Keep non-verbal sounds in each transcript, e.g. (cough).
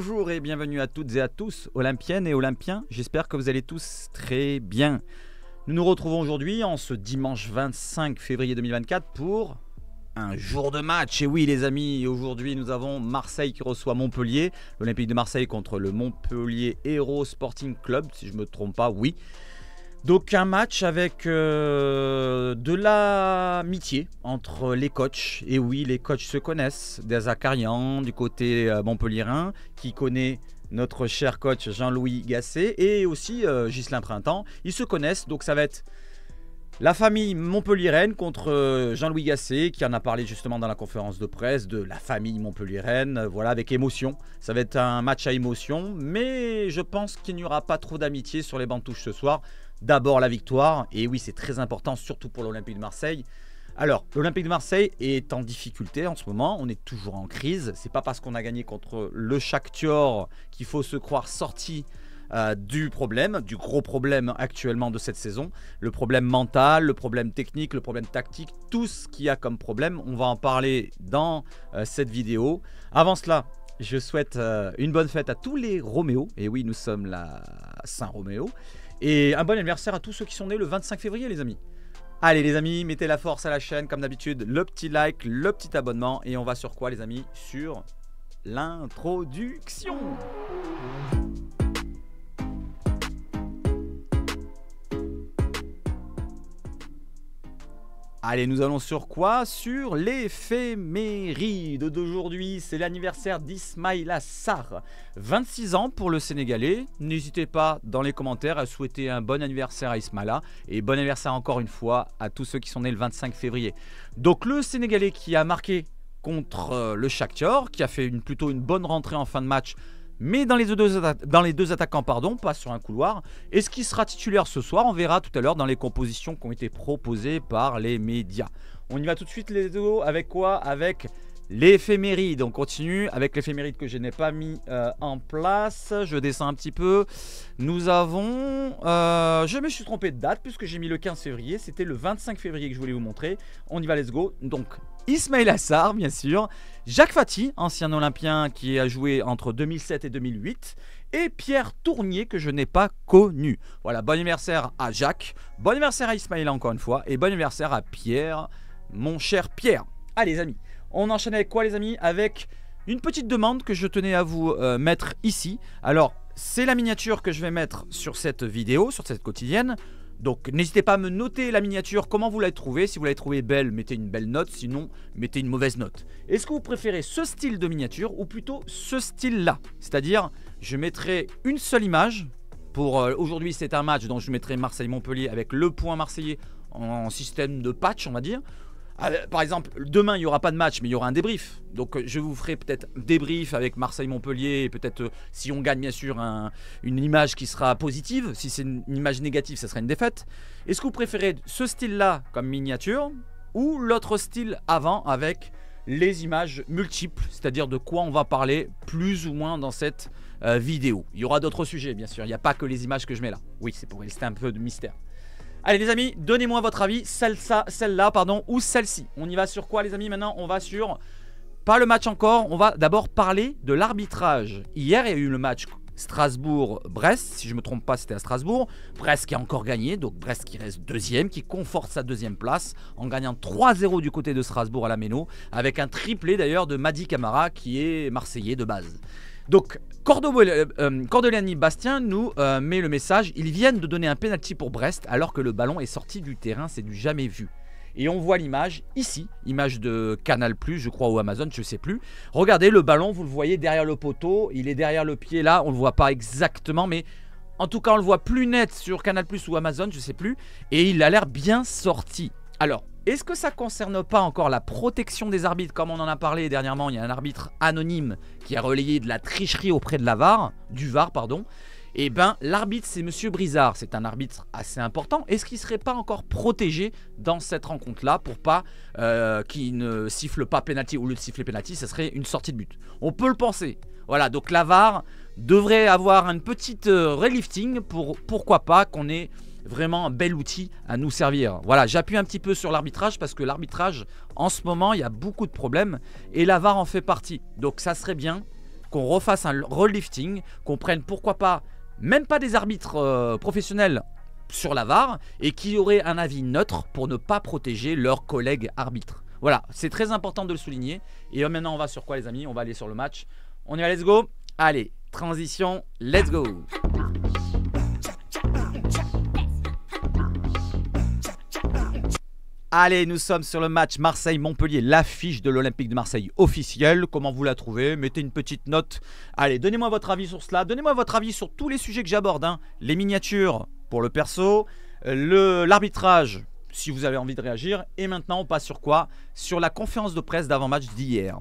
Bonjour et bienvenue à toutes et à tous, Olympiennes et Olympiens. J'espère que vous allez tous très bien. Nous nous retrouvons aujourd'hui en ce dimanche 25 février 2024 pour un jour de match. Et oui, les amis, aujourd'hui nous avons Marseille qui reçoit Montpellier, l'Olympique de Marseille contre le Montpellier Hero Sporting Club, si je ne me trompe pas, oui. Donc un match avec euh, de l'amitié entre les coachs. Et oui, les coachs se connaissent. Des Acariens du côté euh, qui connaît notre cher coach Jean-Louis Gasset et aussi euh, Gislain Printemps. Ils se connaissent, donc ça va être la famille montpellieraine contre euh, Jean-Louis Gasset, qui en a parlé justement dans la conférence de presse de la famille montpellieraine, voilà, avec émotion. Ça va être un match à émotion, mais je pense qu'il n'y aura pas trop d'amitié sur les bancs touches ce soir d'abord la victoire. Et oui, c'est très important, surtout pour l'Olympique de Marseille. Alors, l'Olympique de Marseille est en difficulté en ce moment. On est toujours en crise. C'est pas parce qu'on a gagné contre le Shakhtar qu'il faut se croire sorti euh, du problème, du gros problème actuellement de cette saison. Le problème mental, le problème technique, le problème tactique, tout ce qu'il y a comme problème. On va en parler dans euh, cette vidéo. Avant cela, je souhaite euh, une bonne fête à tous les Roméo. Et oui, nous sommes la Saint-Roméo. Et un bon anniversaire à tous ceux qui sont nés le 25 février, les amis. Allez, les amis, mettez la force à la chaîne, comme d'habitude, le petit like, le petit abonnement. Et on va sur quoi, les amis Sur l'introduction. Allez, nous allons sur quoi Sur l'éphéméride d'aujourd'hui. C'est l'anniversaire d'Ismaïla Sarr. 26 ans pour le Sénégalais. N'hésitez pas dans les commentaires à souhaiter un bon anniversaire à Ismaïla. Et bon anniversaire encore une fois à tous ceux qui sont nés le 25 février. Donc le Sénégalais qui a marqué contre euh, le Shakhtar, qui a fait plutôt une bonne rentrée en fin de match mais dans les deux, dans les deux attaquants, pardon, pas sur un couloir. Et ce qui sera titulaire ce soir, on verra tout à l'heure dans les compositions qui ont été proposées par les médias. On y va tout de suite les deux, avec quoi Avec l'éphéméride. On continue avec l'éphéméride que je n'ai pas mis euh, en place. Je descends un petit peu. Nous avons... Euh, je me suis trompé de date puisque j'ai mis le 15 février. C'était le 25 février que je voulais vous montrer. On y va, let's go. Donc Ismaël Assar, bien sûr, Jacques Fati, ancien olympien qui a joué entre 2007 et 2008, et Pierre Tournier que je n'ai pas connu. Voilà, bon anniversaire à Jacques, bon anniversaire à Ismaël encore une fois, et bon anniversaire à Pierre, mon cher Pierre. Allez les amis, on enchaîne avec quoi les amis Avec une petite demande que je tenais à vous euh, mettre ici. Alors, c'est la miniature que je vais mettre sur cette vidéo, sur cette quotidienne. Donc n'hésitez pas à me noter la miniature, comment vous l'avez trouvée. Si vous l'avez trouvée belle, mettez une belle note, sinon mettez une mauvaise note. Est-ce que vous préférez ce style de miniature ou plutôt ce style-là C'est-à-dire, je mettrai une seule image. Pour euh, aujourd'hui, c'est un match, dont je mettrai Marseille-Montpellier avec le point marseillais en système de patch, on va dire. Ah, par exemple, demain, il n'y aura pas de match, mais il y aura un débrief. Donc, euh, je vous ferai peut-être un débrief avec Marseille-Montpellier, et peut-être, euh, si on gagne, bien sûr, un, une image qui sera positive. Si c'est une image négative, ça sera une défaite. Est-ce que vous préférez ce style-là comme miniature ou l'autre style avant avec les images multiples, c'est-à-dire de quoi on va parler plus ou moins dans cette euh, vidéo. Il y aura d'autres sujets, bien sûr. Il n'y a pas que les images que je mets là. Oui, c'est pour rester un peu de mystère. Allez les amis, donnez-moi votre avis, celle-là, celle pardon, ou celle-ci. On y va sur quoi les amis maintenant On va sur... Pas le match encore, on va d'abord parler de l'arbitrage. Hier, il y a eu le match Strasbourg-Brest, si je ne me trompe pas, c'était à Strasbourg. Brest qui a encore gagné, donc Brest qui reste deuxième, qui conforte sa deuxième place en gagnant 3-0 du côté de Strasbourg à la Méno, avec un triplé d'ailleurs de Madi Camara qui est marseillais de base. Donc euh, euh, cordeliani Bastien nous euh, met le message ils viennent de donner un penalty pour Brest alors que le ballon est sorti du terrain, c'est du jamais vu. Et on voit l'image ici, image de Canal Plus, je crois, ou Amazon, je sais plus. Regardez le ballon, vous le voyez derrière le poteau, il est derrière le pied là, on ne le voit pas exactement, mais en tout cas, on le voit plus net sur Canal Plus ou Amazon, je ne sais plus. Et il a l'air bien sorti. Alors, est-ce que ça ne concerne pas encore la protection des arbitres Comme on en a parlé dernièrement, il y a un arbitre anonyme qui a relayé de la tricherie auprès de la VAR, du VAR, pardon. Eh bien, l'arbitre, c'est Monsieur Brizard. C'est un arbitre assez important. Est-ce qu'il ne serait pas encore protégé dans cette rencontre-là pour pas euh, qu'il ne siffle pas pénalty Au lieu de siffler pénalty, ce serait une sortie de but. On peut le penser. Voilà, donc VAR devrait avoir une petite euh, relifting pour pourquoi pas qu'on ait vraiment un bel outil à nous servir. Voilà, j'appuie un petit peu sur l'arbitrage parce que l'arbitrage, en ce moment, il y a beaucoup de problèmes et la VAR en fait partie. Donc ça serait bien qu'on refasse un lifting, qu'on prenne pourquoi pas, même pas des arbitres euh, professionnels sur la VAR et qui auraient un avis neutre pour ne pas protéger leurs collègues arbitres. Voilà, c'est très important de le souligner. Et maintenant, on va sur quoi, les amis On va aller sur le match. On y va, let's go Allez, transition, let's go Allez, nous sommes sur le match Marseille-Montpellier, l'affiche de l'Olympique de Marseille officielle. Comment vous la trouvez Mettez une petite note. Allez, donnez-moi votre avis sur cela. Donnez-moi votre avis sur tous les sujets que j'aborde. Hein. Les miniatures pour le perso, euh, l'arbitrage si vous avez envie de réagir. Et maintenant, on passe sur quoi Sur la conférence de presse d'avant-match d'hier.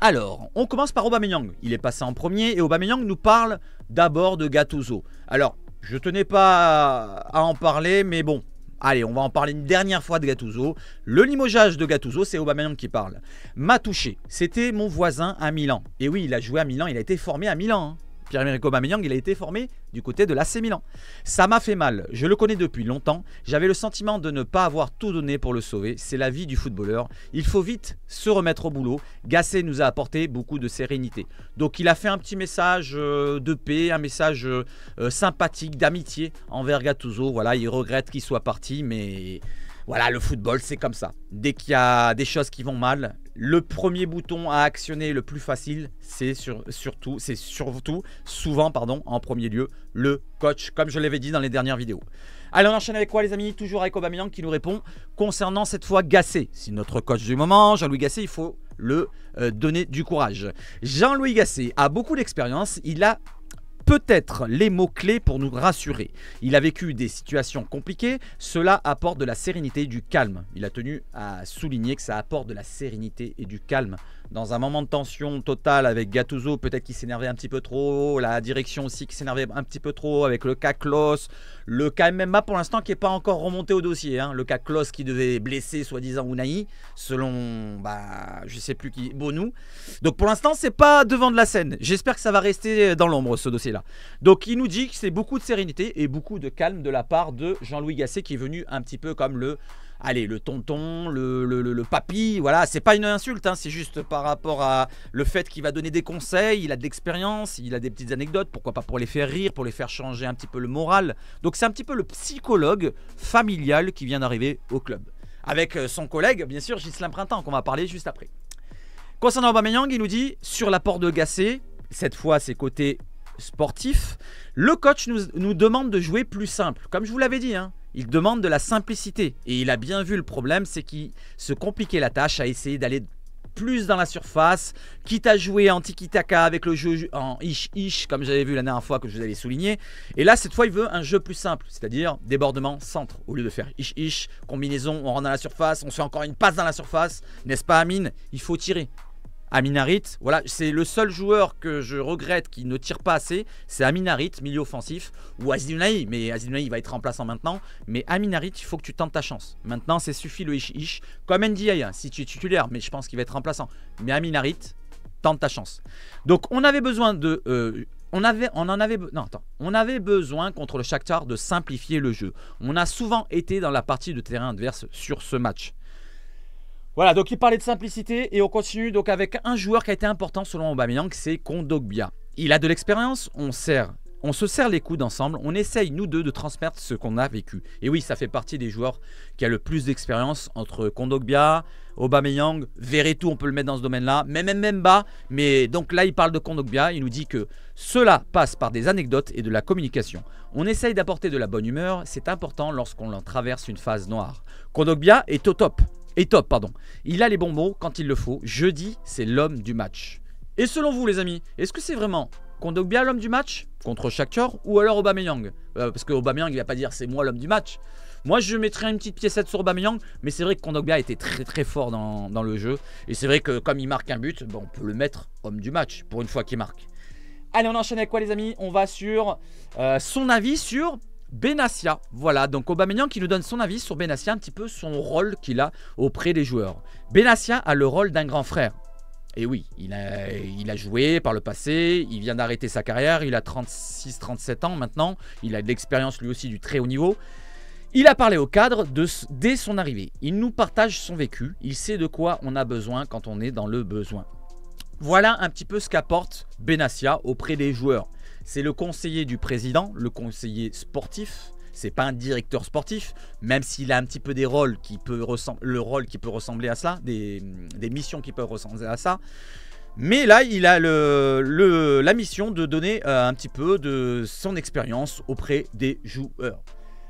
Alors, on commence par Aubameyang. Il est passé en premier et Aubameyang nous parle d'abord de Gattuso. Alors, je tenais pas à en parler, mais bon, Allez, on va en parler une dernière fois de Gattuso. Le limogeage de Gattuso, c'est Aubameyang qui parle. M'a touché. C'était mon voisin à Milan. Et oui, il a joué à Milan, il a été formé à Milan. Hein. Pierre-Emerick Aubameyang, il a été formé du côté de l'AC Milan. Ça m'a fait mal. Je le connais depuis longtemps. J'avais le sentiment de ne pas avoir tout donné pour le sauver. C'est la vie du footballeur. Il faut vite se remettre au boulot. Gasset nous a apporté beaucoup de sérénité. Donc il a fait un petit message euh, de paix, un message euh, euh, sympathique, d'amitié envers Gattuso. Voilà, il regrette qu'il soit parti, mais voilà, le football, c'est comme ça. Dès qu'il y a des choses qui vont mal, le premier bouton à actionner le plus facile, c'est surtout, c'est surtout, souvent, pardon, en premier lieu, le coach, comme je l'avais dit dans les dernières vidéos. Allez, on enchaîne avec quoi, les amis Toujours avec Aubameyang qui nous répond concernant cette fois Gassé. C'est notre coach du moment, Jean-Louis Gassé, il faut le euh, donner du courage. Jean-Louis Gassé a beaucoup d'expérience, il a peut-être les mots-clés pour nous rassurer. Il a vécu des situations compliquées, cela apporte de la sérénité et du calme. Il a tenu à souligner que ça apporte de la sérénité et du calme dans un moment de tension totale avec Gattuso, peut-être qui s'énervait un petit peu trop, la direction aussi qui s'énervait un petit peu trop avec le cas Klos, le cas MMA pour l'instant qui n'est pas encore remonté au dossier, hein. le cas Klos qui devait blesser soi-disant Unai, selon, bah, je sais plus qui, Bonou. Donc pour l'instant, c'est pas devant de la scène. J'espère que ça va rester dans l'ombre ce dossier-là. Donc il nous dit que c'est beaucoup de sérénité et beaucoup de calme de la part de Jean-Louis Gasset qui est venu un petit peu comme le allez, le tonton, le, le, le, papy, voilà, c'est pas une insulte, hein, c'est juste par rapport à le fait qu'il va donner des conseils, il a de l'expérience, il a des petites anecdotes, pourquoi pas pour les faire rire, pour les faire changer un petit peu le moral. Donc c'est un petit peu le psychologue familial qui vient d'arriver au club. Avec euh, son collègue, bien sûr, Ghislain Printemps, qu'on va parler juste après. Concernant Aubameyang, il nous dit, sur la porte de Gacé, cette fois c'est côté sportif, le coach nous, nous, demande de jouer plus simple. Comme je vous l'avais dit, hein, il demande de la simplicité. Et il a bien vu le problème, c'est qu'il se compliquait la tâche à essayer d'aller plus dans la surface, quitte à jouer en tiki-taka avec le jeu en ish-ish, comme j'avais vu la dernière fois que je vous avais souligné. Et là, cette fois, il veut un jeu plus simple, c'est-à-dire débordement centre. Au lieu de faire ish-ish, combinaison, on rentre dans la surface, on fait encore une passe dans la surface. N'est-ce pas, Amine Il faut tirer. Aminarit, voilà, c'est le seul joueur que je regrette qui ne tire pas assez, c'est Aminarit, milieu offensif, ou Azinoulaï, mais il va être remplaçant maintenant, mais Aminarit, il faut que tu tentes ta chance. Maintenant, c'est suffit le ish-ish, comme Ndiaye, hein, si tu es titulaire, mais je pense qu'il va être remplaçant. Mais Aminarit, tente ta chance. Donc, on avait besoin de... Euh, on avait, on en avait, non, on avait besoin contre le Shakhtar de simplifier le jeu. On a souvent été dans la partie de terrain adverse sur ce match. Voilà, donc il parlait de simplicité et on continue donc avec un joueur qui a été important selon Aubameyang, c'est Kondogbia. Il a de l'expérience, on sert on se serre les coudes ensemble, on essaye nous deux de transmettre ce qu'on a vécu. Et oui, ça fait partie des joueurs qui a le plus d'expérience entre Kondogbia, Aubameyang, Veretout, on peut le mettre dans ce domaine-là, même bas, Mais donc là, il parle de Kondogbia, il nous dit que cela passe par des anecdotes et de la communication. On essaye d'apporter de la bonne humeur, c'est important lorsqu'on traverse une phase noire. Kondogbia est au top, et top, pardon. Il a les bons mots quand il le faut. Jeudi, c'est l'homme du match. Et selon vous, les amis, est-ce que c'est vraiment Kondogbia l'homme du match contre Shakhtar ou alors Aubameyang euh, Parce que Aubameyang, il va pas dire c'est moi l'homme du match. Moi, je mettrais une petite piécette sur Aubameyang, mais c'est vrai que Kondogbia était très très fort dans, le jeu. Et c'est vrai que comme il marque un but, on peut le mettre homme du match pour une fois qu'il marque. Allez, on enchaîne avec quoi les amis On va sur euh, son avis sur Benassia, voilà, donc Aubameyang qui nous donne son avis sur Benassia, un petit peu son rôle qu'il a auprès des joueurs. Benassia a le rôle d'un grand frère. Et oui, il a, joué par le passé, il vient d'arrêter sa carrière, il a 36-37 ans maintenant, il a de l'expérience lui aussi du très haut niveau. Il a parlé au cadre dès son arrivée. Il nous partage son vécu, il sait de quoi on a besoin quand on est dans le besoin. Voilà un petit peu ce qu'apporte Benassia auprès des joueurs. C'est le conseiller du président, le conseiller sportif. C'est pas un directeur sportif, même s'il a un petit peu des rôles qui peut le rôle qui peut ressembler à ça, des, missions qui peuvent ressembler à ça. Mais là, il a le, la mission de donner euh, un petit peu de son expérience auprès des joueurs.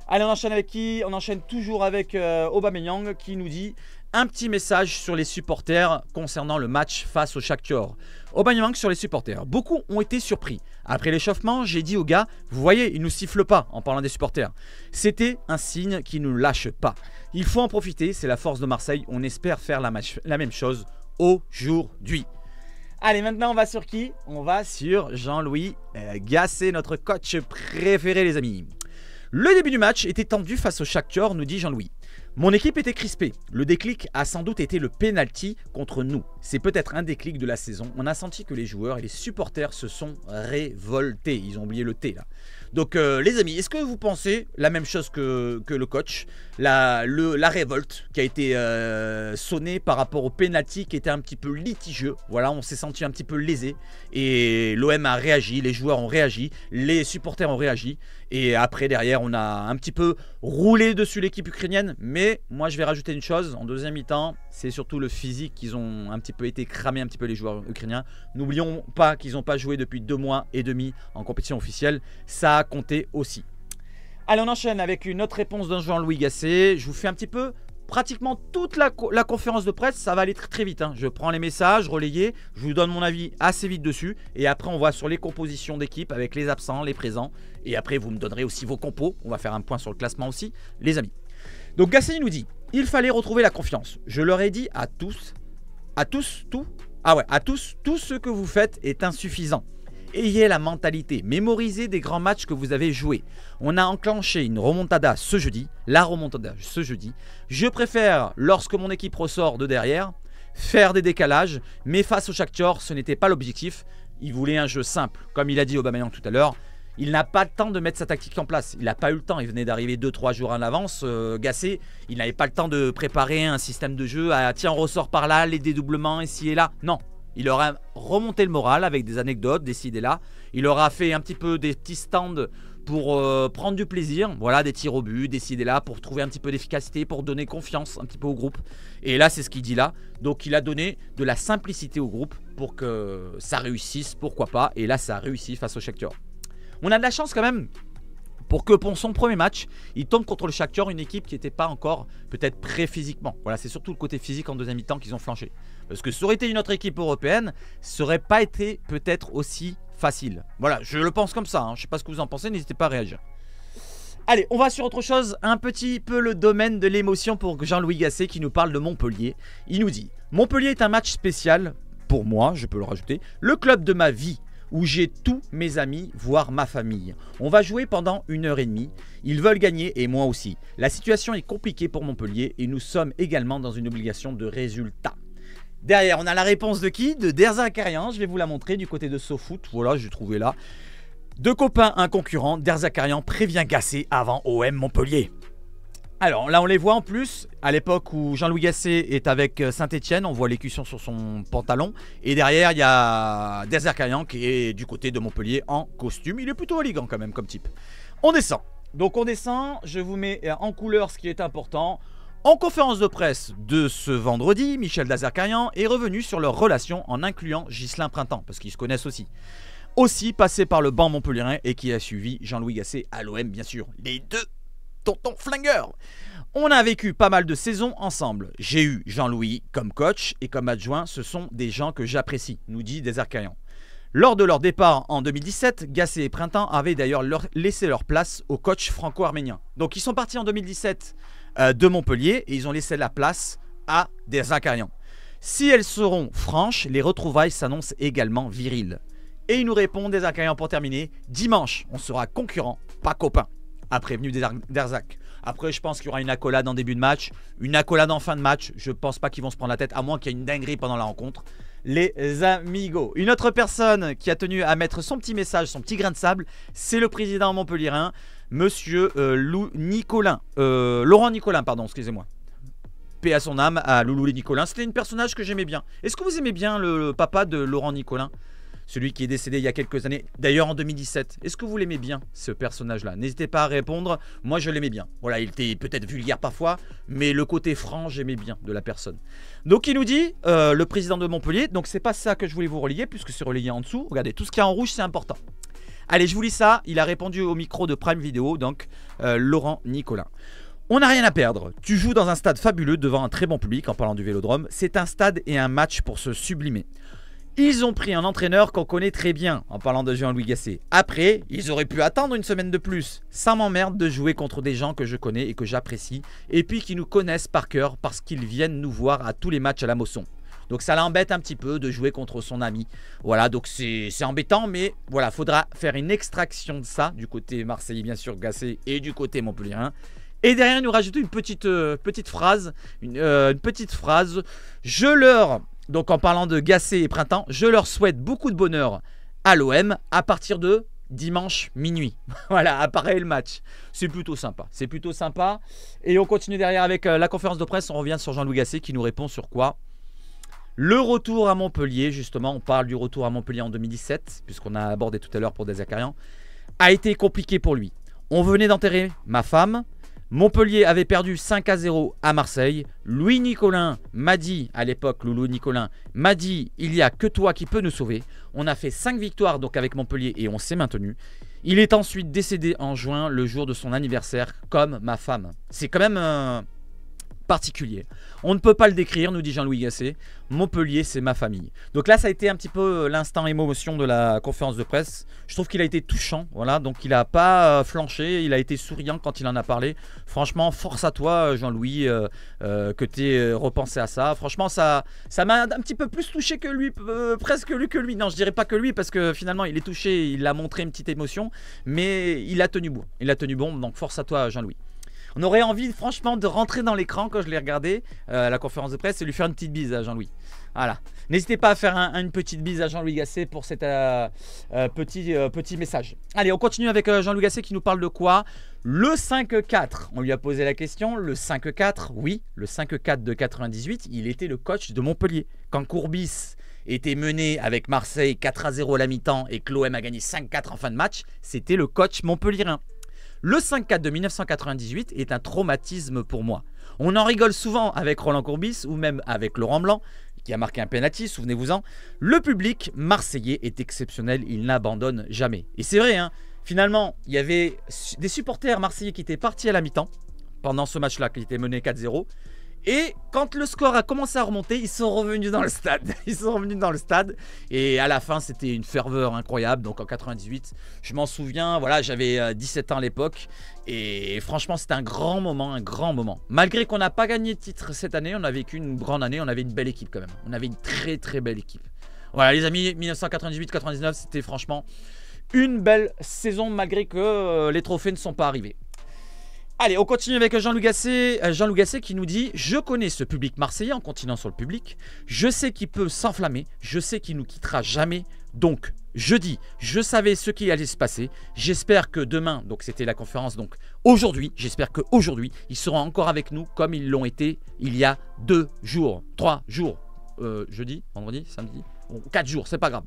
Allez, on enchaîne avec qui On enchaîne toujours avec euh, Aubameyang qui nous dit un petit message sur les supporters concernant le match face au Shakhtar. Aubameyang sur les supporters. Beaucoup ont été surpris. Après l'échauffement, j'ai dit aux gars, vous voyez, ils nous siffle pas en parlant des supporters. C'était un signe qui ne lâche pas. Il faut en profiter, c'est la force de Marseille. On espère faire la, même chose aujourd'hui. Allez, maintenant on va sur qui On va sur Jean-Louis euh, Gasset, notre coach préféré les amis. Le début du match était tendu face au Shakhtar, nous dit Jean-Louis. Mon équipe était crispée. Le déclic a sans doute été le penalty contre nous. C'est peut-être un déclic de la saison. On a senti que les joueurs et les supporters se sont révoltés. Ils ont oublié le T là. Donc euh, les amis, est-ce que vous pensez la même chose que, le coach la, la révolte qui a été euh, sonnée par rapport au pénalty qui était un petit peu litigieux. Voilà, on s'est senti un petit peu lésé. Et l'OM a réagi, les joueurs ont réagi, les supporters ont réagi. Et après, derrière, on a un petit peu roulé dessus l'équipe ukrainienne. Mais moi, je vais rajouter une chose. En deuxième mi-temps, c'est surtout le physique qu'ils ont un petit peu été cramés, un petit peu les joueurs ukrainiens. N'oublions pas qu'ils n'ont pas joué depuis deux mois et demi en compétition officielle. Ça a compté aussi. Allez, on enchaîne avec une autre réponse d'un Jean-Louis Gasset. Je vous fais un petit peu pratiquement toute la, conférence de presse, ça va aller très très vite. Hein. Je prends les messages relayés, je vous donne mon avis assez vite dessus, et après on va sur les compositions d'équipe avec les absents, les présents, et après vous me donnerez aussi vos compos. On va faire un point sur le classement aussi, les amis. Donc Gassini nous dit, il fallait retrouver la confiance. Je leur ai dit à tous, à tous, tout, ah ouais, à tous, tout ce que vous faites est insuffisant ayez la mentalité, mémorisez des grands matchs que vous avez joués. On a enclenché une remontada ce jeudi, la remontada ce jeudi. Je préfère, lorsque mon équipe ressort de derrière, faire des décalages, mais face au Shakhtar, ce n'était pas l'objectif. Il voulait un jeu simple, comme il a dit au Aubameyang tout à l'heure. Il n'a pas le temps de mettre sa tactique en place. Il n'a pas eu le temps. Il venait d'arriver 2-3 jours en avance, gacé. Euh, gassé. Il n'avait pas le temps de préparer un système de jeu à tiens, on ressort par là, les dédoublements ici et là. Non, il aura remonté le moral avec des anecdotes, des là. Il aura fait un petit peu des petits stands pour euh, prendre du plaisir. Voilà, des tirs au but, des là, pour trouver un petit peu d'efficacité, pour donner confiance un petit peu au groupe. Et là, c'est ce qu'il dit là. Donc, il a donné de la simplicité au groupe pour que ça réussisse, pourquoi pas. Et là, ça a réussi face au Shakhtar. On a de la chance quand même pour que pour son premier match, il tombe contre le Shakhtar, une équipe qui n'était pas encore peut-être prêt physiquement. Voilà, c'est surtout le côté physique en deuxième mi-temps qu'ils ont flanché. Parce que ça aurait été une autre équipe européenne, ça n'aurait pas été peut-être aussi facile. Voilà, je le pense comme ça. Hein. Je ne sais pas ce que vous en pensez, n'hésitez pas à réagir. Allez, on va sur autre chose, un petit peu le domaine de l'émotion pour Jean-Louis Gasset qui nous parle de Montpellier. Il nous dit Montpellier est un match spécial pour moi, je peux le rajouter, le club de ma vie où j'ai tous mes amis, voire ma famille. On va jouer pendant une heure et demie. Ils veulent gagner et moi aussi. La situation est compliquée pour Montpellier et nous sommes également dans une obligation de résultat. Derrière, on a la réponse de qui De Derzakarian. Je vais vous la montrer du côté de SoFoot. Voilà, je l'ai trouvé là. Deux copains, un concurrent. Derzakarian prévient Gassé avant OM Montpellier. Alors là, on les voit en plus à l'époque où Jean-Louis Gasset est avec euh, Saint-Etienne. On voit l'écusson sur son pantalon. Et derrière, il y a Desert qui est du côté de Montpellier en costume. Il est plutôt élégant quand même comme type. On descend. Donc on descend. Je vous mets euh, en couleur ce qui est important. En conférence de presse de ce vendredi, Michel Dazerkarian est revenu sur leur relation en incluant Ghislain Printemps, parce qu'ils se connaissent aussi aussi passé par le banc montpellierin et qui a suivi Jean-Louis Gasset à l'OM, bien sûr. Les deux tonton flingueur. On a vécu pas mal de saisons ensemble. J'ai eu Jean-Louis comme coach et comme adjoint, ce sont des gens que j'apprécie, nous dit Desercaillan. Lors de leur départ en 2017, Gassé et Printemps avaient d'ailleurs laissé leur place au coach franco-arménien. Donc ils sont partis en 2017 euh, de Montpellier et ils ont laissé la place à Desercaillan. Si elles seront franches, les retrouvailles s'annoncent également viriles. Et ils nous répond, Desercaillan pour terminer, dimanche, on sera concurrent, pas copain a prévenu Derzac. Après, je pense qu'il y aura une accolade en début de match, une accolade en fin de match. Je pense pas qu'ils vont se prendre la tête, à moins qu'il y ait une dinguerie pendant la rencontre. Les amigos. Une autre personne qui a tenu à mettre son petit message, son petit grain de sable, c'est le président montpellierain, monsieur euh, Lou Nicolin. Euh, Laurent Nicolin, pardon, excusez-moi. Paix à son âme, à Loulou et Nicolin. C'était une personnage que j'aimais bien. Est-ce que vous aimez bien le papa de Laurent Nicolin celui qui est décédé il y a quelques années, d'ailleurs en 2017. Est-ce que vous l'aimez bien, ce personnage-là N'hésitez pas à répondre, moi je l'aimais bien. Voilà, il était peut-être vulgaire parfois, mais le côté franc, j'aimais bien de la personne. Donc il nous dit, euh, le président de Montpellier, donc c'est pas ça que je voulais vous relier, puisque c'est relié en dessous. Regardez, tout ce qui est en rouge, c'est important. Allez, je vous lis ça, il a répondu au micro de Prime Vidéo donc euh, Laurent Nicolas On n'a rien à perdre. Tu joues dans un stade fabuleux devant un très bon public en parlant du vélodrome. C'est un stade et un match pour se sublimer. Ils ont pris un entraîneur qu'on connaît très bien, en parlant de Jean-Louis Gasset. Après, ils auraient pu attendre une semaine de plus. Ça m'emmerde de jouer contre des gens que je connais et que j'apprécie, et puis qui nous connaissent par cœur parce qu'ils viennent nous voir à tous les matchs à la Mosson. Donc ça l'embête un petit peu de jouer contre son ami. Voilà, donc c'est embêtant, mais voilà, faudra faire une extraction de ça, du côté marseillais bien sûr, Gasset, et du côté Montpellier. Hein. Et derrière, nous rajouter une petite, euh, petite phrase, euh, une petite phrase. Je leur donc en parlant de Gasset et Printemps, je leur souhaite beaucoup de bonheur à l'OM à partir de dimanche minuit. (laughs) voilà, apparaît le match. C'est plutôt sympa. C'est plutôt sympa. Et on continue derrière avec euh, la conférence de presse. On revient sur Jean-Louis Gasset qui nous répond sur quoi Le retour à Montpellier, justement. On parle du retour à Montpellier en 2017, puisqu'on a abordé tout à l'heure pour des a été compliqué pour lui. On venait d'enterrer ma femme. Montpellier avait perdu 5 à 0 à Marseille. Louis Nicolin m'a dit, à l'époque, louis Nicolin m'a dit il n'y a que toi qui peux nous sauver. On a fait 5 victoires donc avec Montpellier et on s'est maintenu. Il est ensuite décédé en juin, le jour de son anniversaire, comme ma femme. C'est quand même particulier. On ne peut pas le décrire, nous dit Jean-Louis Gasset. Montpellier, c'est ma famille. Donc là, ça a été un petit peu euh, l'instant émotion de la conférence de presse. Je trouve qu'il a été touchant, voilà. Donc il n'a pas euh, flanché, il a été souriant quand il en a parlé. Franchement, force à toi, euh, Jean-Louis, que tu aies repensé à ça. Franchement, ça, ça m'a un petit peu plus touché que lui, presque lui que lui. Non, je dirais pas que lui, parce que finalement, il est touché, il a montré une petite émotion, mais il a tenu bon. Il a tenu bon, donc force à toi, Jean-Louis. On aurait envie, franchement, de rentrer dans l'écran quand je l'ai regardé euh, à la conférence de presse et lui faire une petite bise à Jean-Louis. Voilà. N'hésitez pas à faire une petite bise à Jean-Louis Gasset pour cet euh, euh, petit, petit message. Allez, on continue avec Jean-Louis Gasset qui nous parle de quoi Le 5-4. On lui a posé la question. Le 5-4, oui, le 5-4 de 98, il était le coach de Montpellier. Quand Courbis était mené avec Marseille 4 à 0 à la mi-temps et que l'OM a gagné 5-4 en fin de match, c'était le coach montpellierain. Le 5-4 de 1998 est un traumatisme pour moi. On en rigole souvent avec Roland Courbis ou même avec Laurent Blanc, qui a marqué un penalty, souvenez-vous-en. Le public marseillais est exceptionnel, il n'abandonne jamais. Et c'est vrai, hein. finalement, il y avait des supporters marseillais qui étaient partis à la mi-temps pendant ce match-là, qui était mené 4-0. Et quand le score a commencé à remonter, ils sont revenus dans le stade. (laughs) Ils sont revenus dans le stade. Et à la fin, c'était une ferveur incroyable. Donc en 98, je m'en souviens. Voilà, j'avais 17 euh, ans à l'époque. Et franchement, c'était un grand moment, un grand moment. Malgré qu'on n'a pas gagné de titre cette année, on a vécu une grande année. On avait une belle équipe quand même. On avait une très très belle équipe. Voilà, les amis, 1998-99, c'était franchement une belle saison malgré que euh, les trophées ne sont pas arrivés. Allez, on continue avec Jean-Louis jean euh, qui nous dit Je connais ce public marseillais en continuant sur le public. Je sais qu'il peut s'enflammer. Je sais qu'il nous quittera jamais. Donc, je dis, je savais ce qui allait se passer. J'espère que demain, donc c'était la conférence, donc aujourd'hui, j'espère qu'aujourd'hui, il sera encore avec nous comme ils l'ont été il y a deux jours, trois jours, euh, jeudi, vendredi, samedi, quatre jours, c'est pas grave.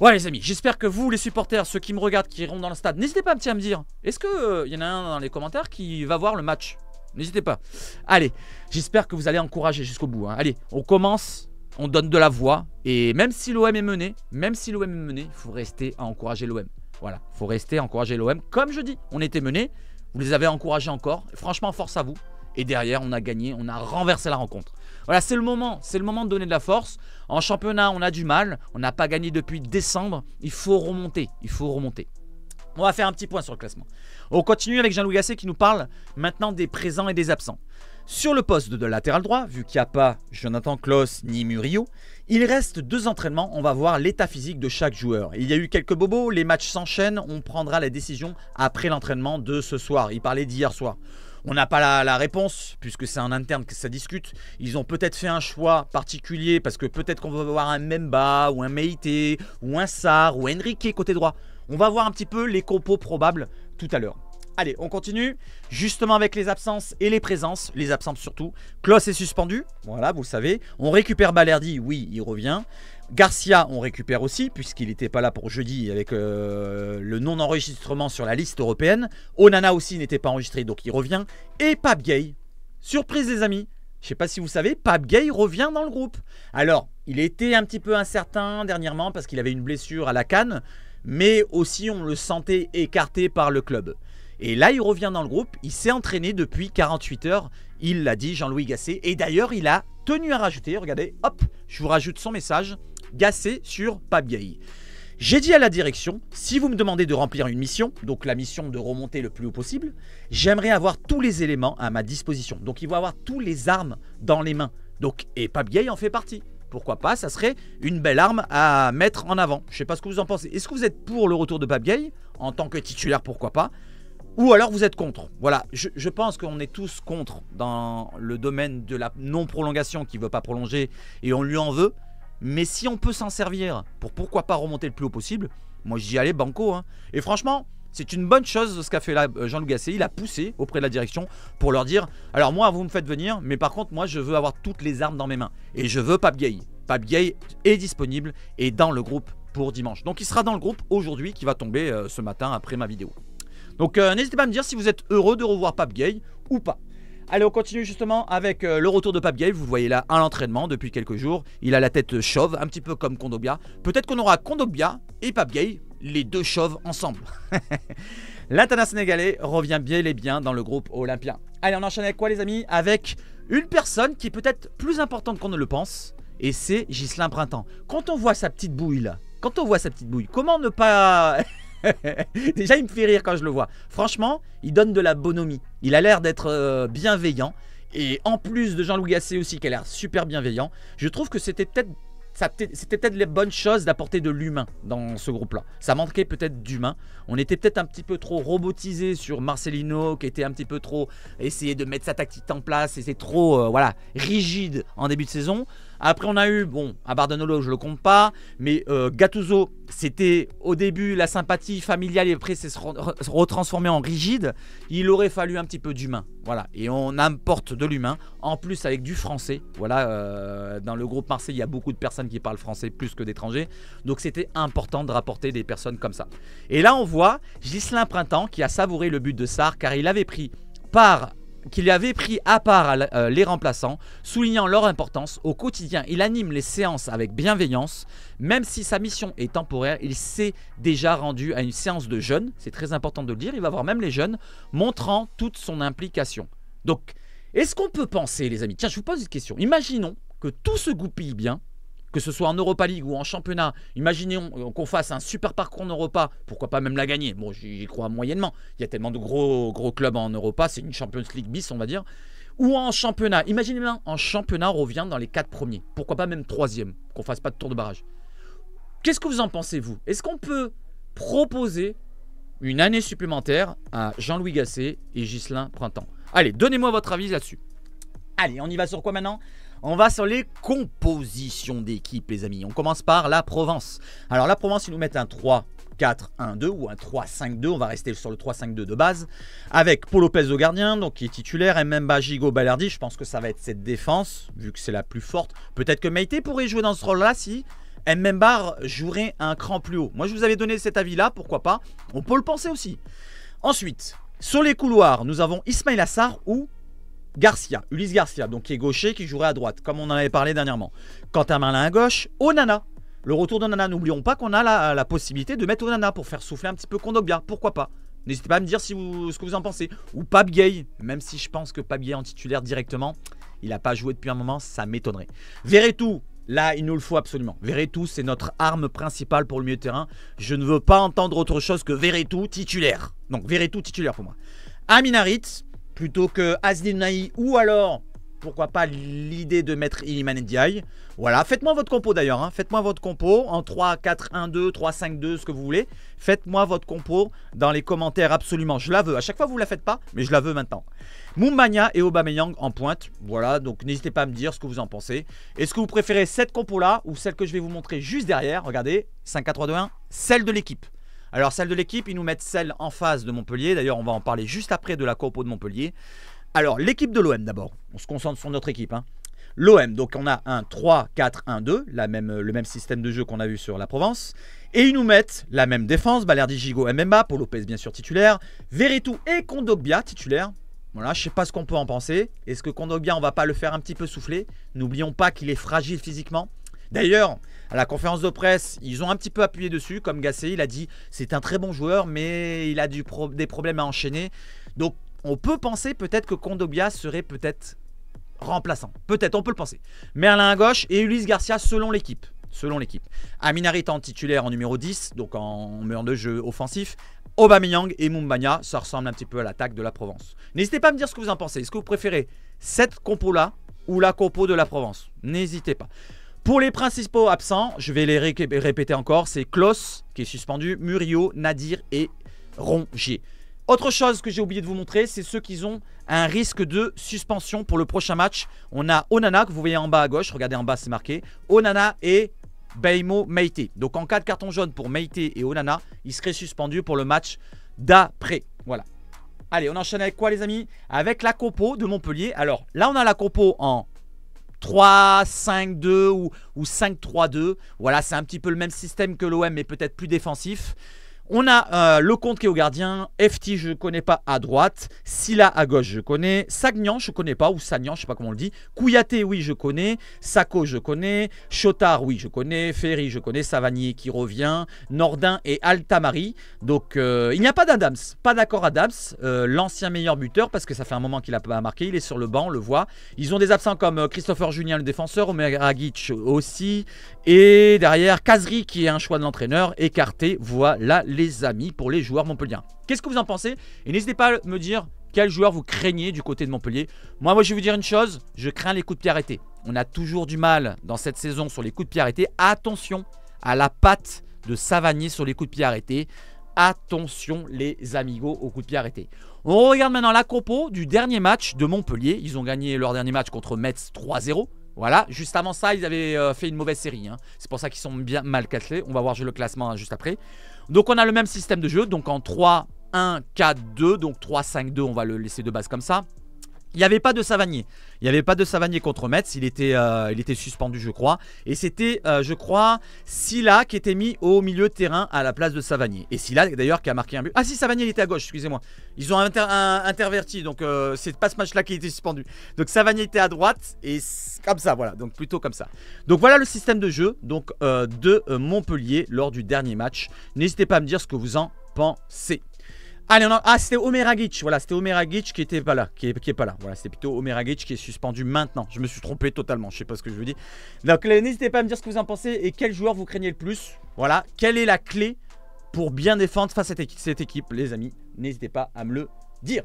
Ouais les amis, j'espère que vous les supporters, ceux qui me regardent, qui iront dans le stade, n'hésitez pas à me dire, est-ce qu'il il euh, y en a un dans les commentaires qui va voir le match N'hésitez pas. Allez, j'espère que vous allez encourager jusqu'au bout. Hein. Allez, on commence, on donne de la voix, et même si l'OM est mené, même si l'OM est mené, il faut rester à encourager l'OM. Voilà, il faut rester à encourager l'OM. Comme je dis, on était mené, vous les avez encouragés encore, franchement force à vous. Et derrière, on a gagné, on a renversé la rencontre. Voilà, c'est le moment, c'est le moment de donner de la force. En championnat, on a du mal, on n'a pas gagné depuis décembre. Il faut remonter, il faut remonter. On va faire un petit point sur le classement. On continue avec Jean-Louis Gasset qui nous parle maintenant des présents et des absents. Sur le poste de latéral droit, vu qu'il n'y a pas Jonathan Kloss ni Murillo, il reste deux entraînements, on va voir l'état physique de chaque joueur. Il y a eu quelques bobos, les matchs s'enchaînent, on prendra la décision après l'entraînement de ce soir. Il parlait d'hier soir. On n'a pas la, réponse, puisque c'est en interne que ça discute. Ils ont peut-être fait un choix particulier, parce que peut-être qu'on va avoir un Memba, ou un Meite, ou un Sar, ou Enrique côté droit. On va voir un petit peu les compos probables tout à l'heure. Allez, on continue. Justement avec les absences et les présences, les absences surtout. Klaus est suspendu, voilà, vous le savez. On récupère Balerdi, oui, il revient. Garcia, on récupère aussi, puisqu'il n'était pas là pour jeudi avec euh, le non-enregistrement sur la liste européenne. Onana aussi n'était pas enregistré, donc il revient. Et Pape Gay. Surprise les amis. Je ne sais pas si vous savez, Pape Gay revient dans le groupe. Alors, il était un petit peu incertain dernièrement parce qu'il avait une blessure à la canne, mais aussi on le sentait écarté par le club. Et là, il revient dans le groupe, il s'est entraîné depuis 48 heures, il l'a dit Jean-Louis Gasset, et d'ailleurs, il a tenu à rajouter, regardez, hop, je vous rajoute son message, Gassé sur Pabgay. J'ai dit à la direction, si vous me demandez de remplir une mission, donc la mission de remonter le plus haut possible, j'aimerais avoir tous les éléments à ma disposition. Donc il va avoir tous les armes dans les mains. Donc et Pabgay en fait partie. Pourquoi pas, ça serait une belle arme à mettre en avant. Je sais pas ce que vous en pensez. Est-ce que vous êtes pour le retour de Pabgay en tant que titulaire, pourquoi pas ou alors vous êtes contre. Voilà, je, je pense qu'on est tous contre dans le domaine de la non-prolongation qui ne veut pas prolonger et on lui en veut. Mais si on peut s'en servir pour pourquoi pas remonter le plus haut possible, moi j'y allais banco. Hein. Et franchement, c'est une bonne chose ce qu'a fait là euh, jean luc Gasset. Il a poussé auprès de la direction pour leur dire Alors, moi, vous me faites venir, mais par contre, moi, je veux avoir toutes les armes dans mes mains. Et je veux Pape Gay. Pape Gay est disponible et dans le groupe pour dimanche. Donc, il sera dans le groupe aujourd'hui qui va tomber euh, ce matin après ma vidéo. Donc, euh, n'hésitez pas à me dire si vous êtes heureux de revoir Pape Gay ou pas. Allez, on continue justement avec euh, le retour de Pape Gay. Vous voyez là à l'entraînement depuis quelques jours. Il a la tête chauve, un petit peu comme Kondobia. Peut-être qu'on aura Kondobia et Pape Gay, les deux chauves ensemble. (laughs) L'international sénégalais revient bien et bien dans le groupe olympien. Allez, on enchaîne avec quoi les amis Avec une personne qui est peut-être plus importante qu'on ne le pense, et c'est Ghislain Printemps. Quand on voit sa petite bouille là, quand on voit sa petite bouille, comment ne pas... (laughs) Déjà, il me fait rire quand je le vois. Franchement, il donne de la bonhomie. Il a l'air d'être euh, bienveillant. Et en plus de Jean-Louis Gasset aussi, qui a l'air super bienveillant, je trouve que c'était peut-être c'était peut-être les bonnes choses d'apporter de l'humain dans ce groupe-là. Ça manquait peut-être d'humain. On était peut-être un petit peu trop robotisé sur Marcelino, qui était un petit peu trop essayé de mettre sa tactique en place, et c'est trop euh, voilà rigide en début de saison. Après, on a eu, bon, à je le compte pas, mais euh, c'était au début la sympathie familiale et après, c'est se, en rigide. Il aurait fallu un petit peu d'humain. Voilà. Et on importe de l'humain, en plus avec du français. Voilà, euh, dans le groupe Marseille, il y a beaucoup de personnes qui parlent français plus que d'étrangers. Donc, c'était important de rapporter des personnes comme ça. Et là, on voit Ghislain Printemps qui a savouré le but de Sarr car il avait pris part qu'il avait pris à part euh, les remplaçants, soulignant leur importance au quotidien. Il anime les séances avec bienveillance, même si sa mission est temporaire, il s'est déjà rendu à une séance de jeunes, c'est très important de le dire, il va voir même les jeunes, montrant toute son implication. Donc, est-ce qu'on peut penser, les amis Tiens, je vous pose une question. Imaginons que tout se goupille bien, que ce soit en Europa League ou en championnat, imaginons euh, qu'on fasse un super parcours en Europa, pourquoi pas même la gagner Bon, j'y crois moyennement. Il y a tellement de gros, gros clubs en Europa, c'est une Champions League bis, on va dire. Ou en championnat. Imaginez bien, en championnat, on revient dans les quatre premiers. Pourquoi pas même troisième, qu'on fasse pas de tour de barrage. Qu'est-ce que vous en pensez, vous Est-ce qu'on peut proposer une année supplémentaire à Jean-Louis Gasset et Ghislain Printemps Allez, donnez-moi votre avis là-dessus. Allez, on y va sur quoi maintenant on va sur les compositions d'équipe, les amis. On commence par la Provence. Alors, la Provence, ils nous mettent un 3. 4-1-2 ou un 3-5-2, on va rester sur le 3-5-2 de base, avec Paul Lopez au gardien, donc qui est titulaire, Mbemba, Gigo, Balardi, je pense que ça va être cette défense, vu que c'est la plus forte. Peut-être que Meite pourrait jouer dans ce rôle-là si Mbemba jouerait un cran plus haut. Moi, je vous avais donné cet avis-là, pourquoi pas On peut le penser aussi. Ensuite, sur les couloirs, nous avons Ismail Assar ou Garcia, Ulysse Garcia, donc qui est gaucher, qui jouerait à droite, comme on en avait parlé dernièrement. Quant à Merlin à gauche, Onana. Le retour de nana. n'oublions pas qu'on a la, possibilité de mettre Onana pour faire souffler un petit peu Kondogbia, pourquoi pas N'hésitez pas à me dire ce que vous en pensez. Ou Pape Gay, même si je pense que Pape Gay en titulaire directement, il n'a pas joué depuis un moment, ça m'étonnerait. tout, là, il nous le faut absolument. tout, c'est notre arme principale pour le milieu de terrain. Je ne veux pas entendre autre chose que tout titulaire. Donc tout titulaire pour moi. Aminarit, plutôt que naï ou alors pourquoi pas l'idée de mettre Iliman Ndiaye. Voilà, faites-moi votre compo d'ailleurs, hein. faites-moi votre compo en 3, 4, 1, 2, 3, 5, 2, ce que vous voulez. Faites-moi votre compo dans les commentaires absolument, je la veux. À chaque fois, vous ne la faites pas, mais je la veux maintenant. Mumbania et Aubameyang en pointe, voilà, donc n'hésitez pas à me dire ce que vous en pensez. Est-ce que vous préférez cette compo-là ou celle que je vais vous montrer juste derrière Regardez, 5, 4, 3, 2, 1, celle de l'équipe. Alors celle de l'équipe, ils nous mettent celle en face de Montpellier. D'ailleurs, on va en parler juste après de la corpo de Montpellier. Alors l'équipe de l'OM d'abord. On se concentre sur notre équipe. Hein. L'OM, donc on a un 3-4-1-2, le même système de jeu qu'on a vu sur la Provence. Et ils nous mettent la même défense, Balerdi, Gigo, MMA, Paul Lopez bien sûr titulaire, Veretout et Kondogbia titulaire. Voilà, je sais pas ce qu'on peut en penser. Est-ce que Kondogbia, on va pas le faire un petit peu souffler N'oublions pas qu'il est fragile physiquement. D'ailleurs, à la conférence de presse, ils ont un petit peu appuyé dessus, comme Gassé, il a dit, c'est un très bon joueur, mais il a des problèmes à enchaîner. Donc on peut penser peut-être que Kondobia serait peut-être remplaçant. Peut-être, on peut le penser. Merlin à gauche et Ulysse Garcia selon l'équipe. Selon l'équipe. Aminari en titulaire en numéro 10, donc en meilleur de jeu offensif. Aubameyang et Mumbanya, ça ressemble un petit peu à l'attaque de la Provence. N'hésitez pas à me dire ce que vous en pensez. Est-ce que vous préférez cette compo-là ou la compo de la Provence N'hésitez pas. Pour les principaux absents, je vais les répéter encore, c'est Klos qui est suspendu, Murillo, Nadir et Rongier. Autre chose que j'ai oublié de vous montrer, c'est ceux qui ont un risque de suspension pour le prochain match. On a Onana, que vous voyez en bas à gauche, regardez en bas c'est marqué, Onana et Beimo Meite. Donc en cas de carton jaune pour Meite et Onana, ils seraient suspendus pour le match d'après. Voilà. Allez, on enchaîne avec quoi les amis Avec la compo de Montpellier. Alors là, on a la compo en 3-5-2 ou, 5-3-2. Voilà, c'est un petit peu le même système que l'OM, mais peut-être plus défensif. On a euh, le Lecomte qui est au gardien, FT je connais pas à droite, Silla à gauche je connais, Sagnan je connais pas, ou Sagnan je sais pas comment on le dit, Kouyaté oui je connais, Sako je connais, Chotard oui je connais, Ferry je connais, Savanier qui revient, Nordin et Altamari. Donc euh, il n'y a pas d'Adams, pas d'accord Adams, euh, l'ancien meilleur buteur parce que ça fait un moment qu'il n'a pas marqué, il est sur le banc, on le voit. Ils ont des absents comme Christopher Julien le défenseur, Omer Agic aussi, et derrière Kazri qui est un choix de l'entraîneur, écarté, voilà les les amis, pour les joueurs montpelliens Qu'est-ce que vous en pensez Et n'hésitez pas à me dire quel joueur vous craignez du côté de Montpellier. Moi, moi, je vais vous dire une chose, je crains les coups de pied arrêtés. On a toujours du mal dans cette saison sur les coups de pied arrêtés. Attention à la patte de Savanier sur les coups de pied arrêtés. Attention les amigos aux coups de pied arrêtés. On regarde maintenant la compo du dernier match de Montpellier. Ils ont gagné leur dernier match contre Metz 3-0. Voilà, juste avant ça, ils avaient euh, fait une mauvaise série. Hein. C'est pour ça qu'ils sont bien mal classés. On va voir le classement hein, juste après. Donc on a le même système de jeu, donc en 3, 1, 4, 2, donc 3, 5, 2, on va le laisser de base comme ça. Il n'y avait pas de Savanier. Il n'y avait pas de Savanier contre Metz. Il était, euh, il était suspendu, je crois. Et c'était, euh, je crois, Silla qui était mis au milieu de terrain à la place de Savanier. Et Silla, d'ailleurs, qui a marqué un but. Ah si, Savanier, il était à gauche, excusez-moi. Ils ont interverti, donc euh, c'est pas ce match-là qui était suspendu. Donc Savanier était à droite, et comme ça, voilà. Donc plutôt comme ça. Donc voilà le système de jeu donc, de Montpellier lors du dernier match. N'hésitez pas à me dire ce que vous en pensez. Allez, Ah, c'était Omeragic. Voilà, c'était Omeragic qui était pas là. Qui est, pas là. Voilà, c'était plutôt Omeragic qui est suspendu maintenant. Je me suis trompé totalement. Je sais pas ce que je veux dire Donc, n'hésitez pas à me dire ce que vous en pensez et quel joueur vous craignez le plus. Voilà, quelle est la clé pour bien défendre face à cette équipe, les amis. N'hésitez pas à me le dire.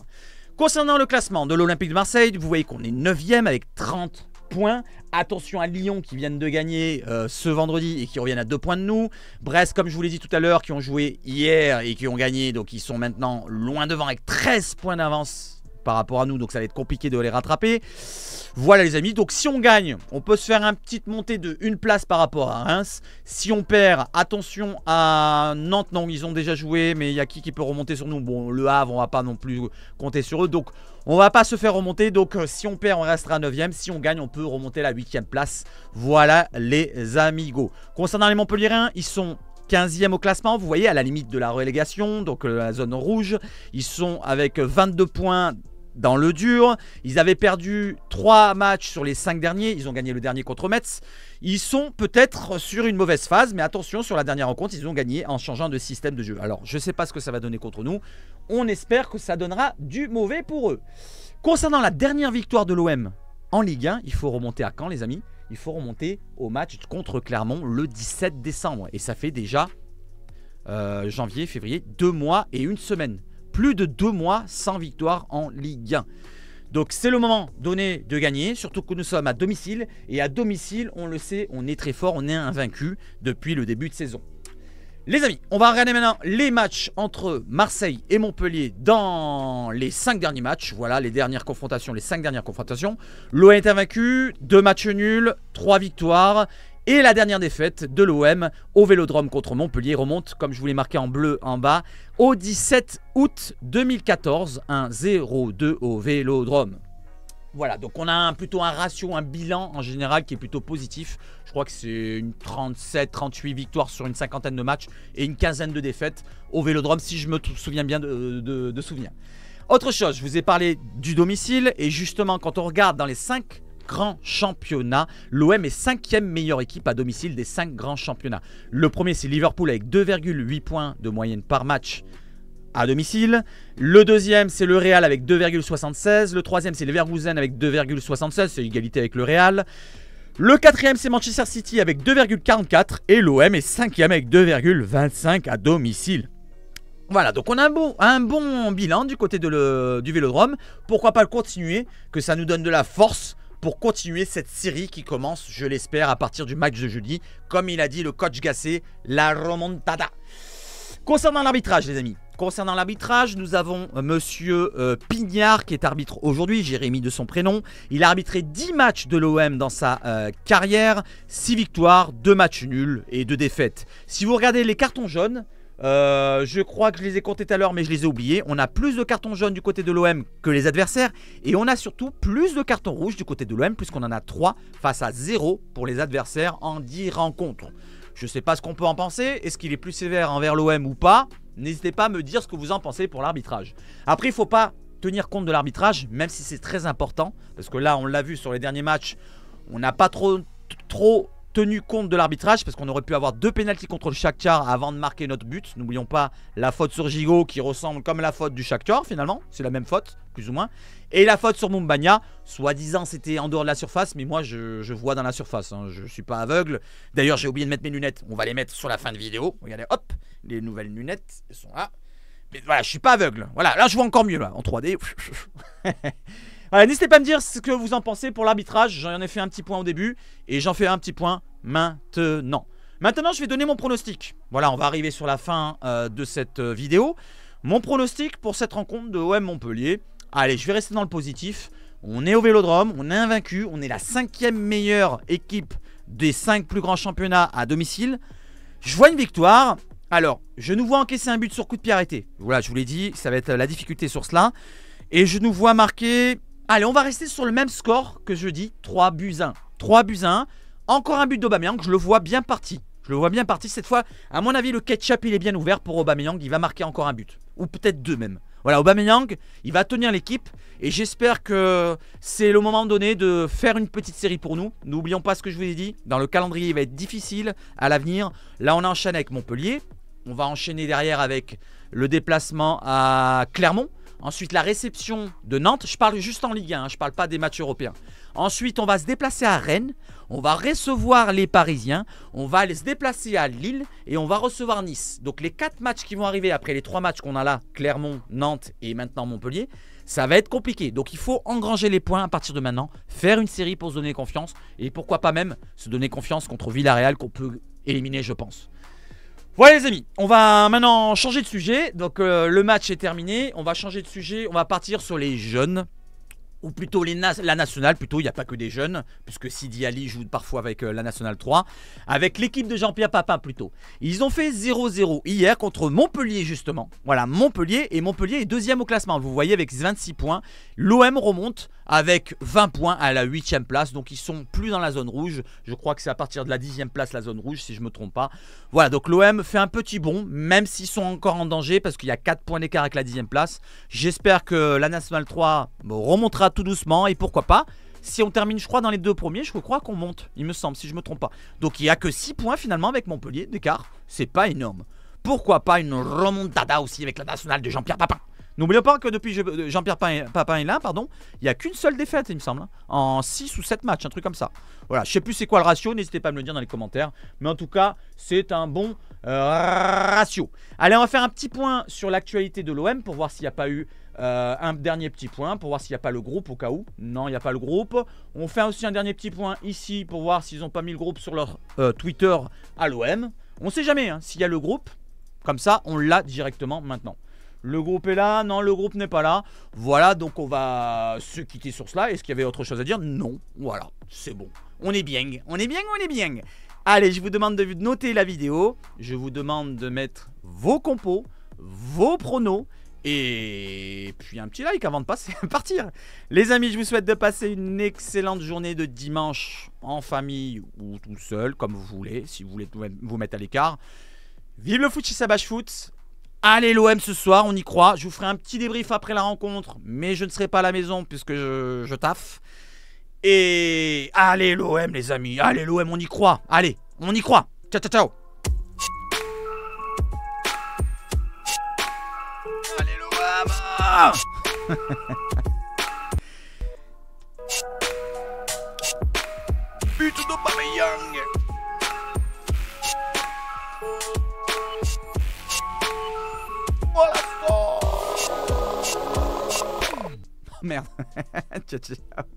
Concernant le classement de l'Olympique de Marseille, vous voyez qu'on est 9ème avec 30 points. Attention à Lyon qui viennent de gagner euh, ce vendredi et qui reviennent à deux points de nous. Brest, comme je vous l'ai dit tout à l'heure, qui ont joué hier et qui ont gagné. Donc ils sont maintenant loin devant avec 13 points d'avance par rapport à nous. Donc ça va être compliqué de les rattraper. Voilà les amis. Donc si on gagne, on peut se faire une petite montée de une place par rapport à Reims. Si on perd, attention à Nantes. Non, ils ont déjà joué, mais il y a qui qui peut remonter sur nous Bon, le Havre, on va pas non plus compter sur eux. Donc on va pas se faire remonter. Donc, euh, si on perd, on restera 9ème. Si on gagne, on peut remonter la 8ème place. Voilà, les amigos. Concernant les Montpellierens, ils sont 15e au classement, vous voyez à la limite de la relégation, donc euh, la zone rouge. Ils sont avec 22 euh, points dans le dur. Ils avaient perdu 3 matchs sur les 5 derniers. Ils ont gagné le dernier contre Metz. Ils sont peut-être sur une mauvaise phase, mais attention, sur la dernière rencontre, ils ont gagné en changeant de système de jeu. Alors, je ne sais pas ce que ça va donner contre nous. On espère que ça donnera du mauvais pour eux. Concernant la dernière victoire de l'OM en Ligue 1, il faut remonter à quand, les amis Il faut remonter au match contre Clermont le 17 décembre. Et ça fait déjà euh, janvier, février, deux mois et une semaine plus de deux mois sans victoire en Ligue 1. Donc c'est le moment donné de gagner, surtout que nous sommes à domicile. Et à domicile, on le sait, on est très fort, on est invaincu depuis le début de saison. Les amis, on va regarder maintenant les matchs entre Marseille et Montpellier dans les cinq derniers matchs. Voilà les dernières confrontations, les cinq dernières confrontations. L'OM est invaincu, deux matchs nuls, trois victoires. Et la dernière défaite de l'OM au Vélodrome contre Montpellier remonte, comme je vous l'ai marqué en bleu en bas, au 17 août 2014, 1 0-2 au Vélodrome. Voilà, donc on a plutôt un ratio, un bilan en général qui est plutôt positif. Je crois que c'est une 37, 38 victoires sur une cinquantaine de matchs et une quinzaine de défaites au Vélodrome, si je me souviens bien de, souvenir. souvenirs. Autre chose, je vous ai parlé du domicile et justement quand on regarde dans les 5 grands championnat, L'OM est cinquième meilleure équipe à domicile des cinq grands championnats. Le premier, c'est Liverpool avec 2,8 points de moyenne par match à domicile. Le deuxième, c'est le Real avec 2,76. Le troisième, c'est Leverkusen avec 2,76. C'est égalité avec le Real. Le quatrième, c'est Manchester City avec 2,44. Et l'OM est cinquième avec 2,25 à domicile. Voilà, donc on a un bon, bilan du côté de du Vélodrome. Pourquoi pas le continuer Que ça nous donne de la force pour continuer cette série qui commence, je l'espère, à partir du match de jeudi. Comme il a dit le coach Gassé, la remontada. Concernant l'arbitrage, les amis. Concernant l'arbitrage, nous avons euh, Monsieur euh, Pignard qui est arbitre aujourd'hui, Jérémy de son prénom. Il a arbitré 10 matchs de l'OM dans sa euh, carrière, 6 victoires, 2 matchs nuls et 2 défaites. Si vous regardez les cartons jaunes, euh, je crois que je les ai comptés tout à l'heure, mais je les ai oubliés. On a plus de cartons jaunes du côté de l'OM que les adversaires. Et on a surtout plus de cartons rouges du côté de l'OM, puisqu'on en a 3 face à 0 pour les adversaires en 10 rencontres. Je ne sais pas ce qu'on peut en penser. Est-ce qu'il est plus sévère envers l'OM ou pas N'hésitez pas à me dire ce que vous en pensez pour l'arbitrage. Après, il ne faut pas tenir compte de l'arbitrage, même si c'est très important. Parce que là, on l'a vu sur les derniers matchs, on n'a pas trop, trop tenu compte de l'arbitrage parce qu'on aurait pu avoir deux pénalties contre le Shakhtar avant de marquer notre but. N'oublions pas la faute sur Gigot qui ressemble comme la faute du Shakhtar finalement, c'est la même faute plus ou moins. Et la faute sur Mumbania soi-disant c'était en dehors de la surface, mais moi je, vois dans la surface, hein. je suis pas aveugle. D'ailleurs j'ai oublié de mettre mes lunettes, on va les mettre sur la fin de vidéo. Regardez, hop, les nouvelles lunettes, sont là. Mais voilà, je suis pas aveugle. Voilà, là je vois encore mieux là, en 3D. (laughs) Euh, n'hésitez pas à me dire ce que vous en pensez pour l'arbitrage. J'en ai fait un petit point au début et j'en fais un petit point maintenant. Maintenant, je vais donner mon pronostic. Voilà, on va arriver sur la fin euh, de cette euh, vidéo. Mon pronostic pour cette rencontre de OM Montpellier. Allez, je vais rester dans le positif. On est au Vélodrome, on est invaincu, on est la cinquième meilleure équipe des cinq plus grands championnats à domicile. Je vois une victoire. Alors, je nous vois encaisser un but sur coup de pied arrêté. Voilà, je vous l'ai dit, ça va être la difficulté sur cela. Et je nous vois marquer Allez, on va rester sur le même score que je dis 3 buts 1. 3 buts 1. Encore un but d'Aubameyang, je le vois bien parti. Je le vois bien parti cette fois. À mon avis, le ketchup, il est bien ouvert pour Obameyang Il va marquer encore un but. Ou peut-être deux même. Voilà, Aubameyang, il va tenir l'équipe. Et j'espère que c'est le moment donné de faire une petite série pour nous. N'oublions pas ce que je vous ai dit. Dans le calendrier, il va être difficile à l'avenir. Là, on enchaîne avec Montpellier. On va enchaîner derrière avec le déplacement à Clermont. Ensuite, la réception de Nantes. Je parle juste en Ligue 1, hein, je ne parle pas des matchs européens. Ensuite, on va se déplacer à Rennes. On va recevoir les Parisiens. On va aller se déplacer à Lille. Et on va recevoir Nice. Donc, les quatre matchs qui vont arriver après les trois matchs qu'on a là, Clermont, Nantes et maintenant Montpellier, ça va être compliqué. Donc, il faut engranger les points à partir de maintenant. Faire une série pour se donner confiance. Et pourquoi pas même se donner confiance contre Villarreal qu'on peut éliminer, je pense. Voilà les amis, on va maintenant changer de sujet. Donc euh, le match est terminé, on va changer de sujet, on va partir sur les jeunes ou plutôt la nationale, plutôt, il n'y a pas que des jeunes, puisque Sidi Ali joue parfois avec euh, la nationale 3, avec l'équipe de Jean-Pierre Papin plutôt. Ils ont fait 0-0 hier contre Montpellier justement. Voilà, Montpellier, et Montpellier est deuxième au classement, vous voyez, avec 26 points. L'OM remonte avec 20 points à la 8 place, donc ils sont plus dans la zone rouge. Je crois que c'est à partir de la 10 place la zone rouge, si je me trompe pas. Voilà, donc l'OM fait un petit bond, même s'ils sont encore en danger, parce qu'il y a 4 points d'écart avec la 10 place. J'espère que la nationale 3 remontera tout doucement et pourquoi pas. Si on termine, je crois, dans les deux premiers, je crois qu'on monte, il me semble, si je me trompe pas. Donc il n'y a que 6 points finalement avec Montpellier d'écart. C'est pas énorme. Pourquoi pas une remontada aussi avec la nationale de Jean-Pierre Papin N'oublions pas que depuis euh, Jean-Pierre Papin est là, pardon, il n'y a qu'une seule défaite, il me semble, hein, en 6 ou 7 matchs, un truc comme ça. Voilà, je sais plus c'est quoi le ratio, n'hésitez pas à me le dire dans les commentaires. Mais en tout cas, c'est un bon euh, ratio. Allez, on va faire un petit point sur l'actualité de l'OM pour voir s'il n'y a pas eu euh, un dernier petit point pour voir s'il n'y a pas le groupe au cas où. Non, il n'y a pas le groupe. On fait aussi un dernier petit point ici pour voir s'ils n'ont pas mis le groupe sur leur euh, Twitter à l'OM. On ne sait jamais hein, s'il y a le groupe. Comme ça, on l'a directement maintenant. Le groupe est là, non, le groupe n'est pas là. Voilà, donc on va se quitter sur cela. Est-ce qu'il y avait autre chose à dire Non, voilà, c'est bon. On est bien, on est bien, on est bien. Allez, je vous demande de noter la vidéo. Je vous demande de mettre vos compos, vos pronos. Et puis un petit like avant de passer, (laughs) partir. Les amis, je vous souhaite de passer une excellente journée de dimanche en famille ou tout seul, comme vous voulez, si vous voulez vous mettre à l'écart. Vive le foot chez Sabash Foot. Allez l'OM ce soir, on y croit. Je vous ferai un petit débrief après la rencontre, mais je ne serai pas à la maison puisque je, je taffe. Et allez l'OM les amis, allez l'OM, on y croit. Allez, on y croit. Ciao, ciao, ciao. Oh! Byter du bara Young! Voilà! Merde, (laughs) ciao ciao